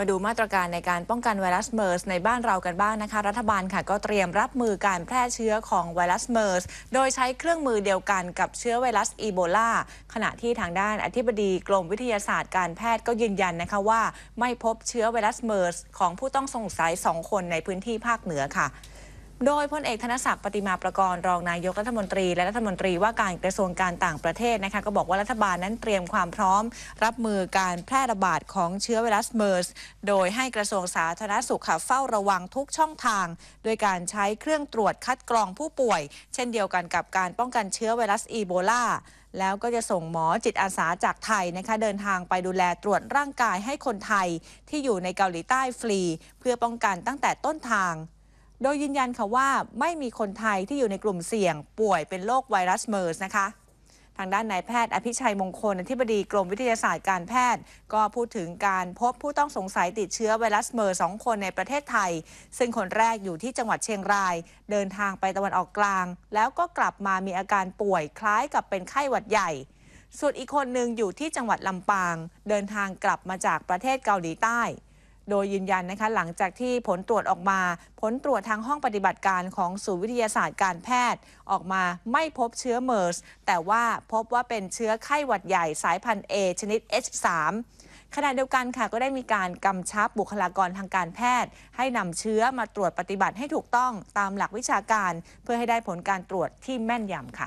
มาดูมาตรการในการป้องกันไวรัสเมอร์สในบ้านเรากันบ้างนะคะ รัฐบาลค่ะก็เตรียมรับมือการแพร่เชื้อของไวรัสเมอร์สโดยใช้เครื่องมือเดียวกันกับเชื้อไวรัสอีโบลาขณะที่ทางด้านอธิบดีกรมวิทยาศาสตร์การแพทย์ก็ยืนยันนะคะว่า ไม่พบเชื้อไวรัสเมอร์สของผู้ต้องสงสัย 2 คนในพื้นที่ภาคเหนือค่ะโดยพลเอกธนศักดิ์ปฏิมาประกรณ์ รองนายกรัฐมนตรีและรัฐมนตรีว่าการกระทรวงการต่างประเทศนะคะก็บอกว่ารัฐบาลนั้นเตรียมความพร้อมรับมือการแพร่ระบาดของเชื้อไวรัสเมอร์ส โดยให้กระทรวงสาธารณสุขเฝ้าระวังทุกช่องทาง โดยการใช้เครื่องตรวจคัดกรองผู้ป่วย เช่นเดียวกันกับการป้องกันเชื้อไวรัสอีโบลาแล้วก็จะส่งหมอจิตอาสาจากไทยนะคะเดินทางไปดูแลตรวจร่างกายให้คนไทยที่อยู่ในเกาหลีใต้ฟรี เพื่อป้องกันตั้งแต่ต้นทางโดยยืนยันค่ะว่าไม่มีคนไทยที่อยู่ในกลุ่มเสี่ยง ป่วยเป็นโรคไวรัสเมอร์สนะคะ ทางด้านนายแพทย์อภิชัยมงคลอธิบดีกรมวิทยาศาสตร์การแพทย์ ก็พูดถึงการพบผู้ต้องสงสัยติดเชื้อไวรัสเมอร์สองคนในประเทศไทย ซึ่งคนแรกอยู่ที่จังหวัดเชียงราย เดินทางไปตะวันออกกลาง แล้วก็กลับมามีอาการป่วยคล้ายกับเป็นไข้หวัดใหญ่ส่วนอีกคนหนึ่งอยู่ที่จังหวัดลำปางเดินทางกลับมาจากประเทศเกาหลีใต้โดยยืนยันนะคะ หลังจากที่ผลตรวจออกมาผลตรวจทางห้องปฏิบัติการของศูนย์วิทยาศาสตร์การแพทย์ออกมาไม่พบเชื้อเมอร์สแต่ว่าพบว่าเป็นเชื้อไข้หวัดใหญ่สายพันธุ์ A ชนิด H3 ขณะเดียวกันค่ะ ก็ได้มีการกำชับบุคลากรทางการแพทย์ ให้นำเชื้อมาตรวจปฏิบัติให้ถูกต้องตามหลักวิชาการเพื่อให้ได้ผลการตรวจที่แม่นยำค่ะ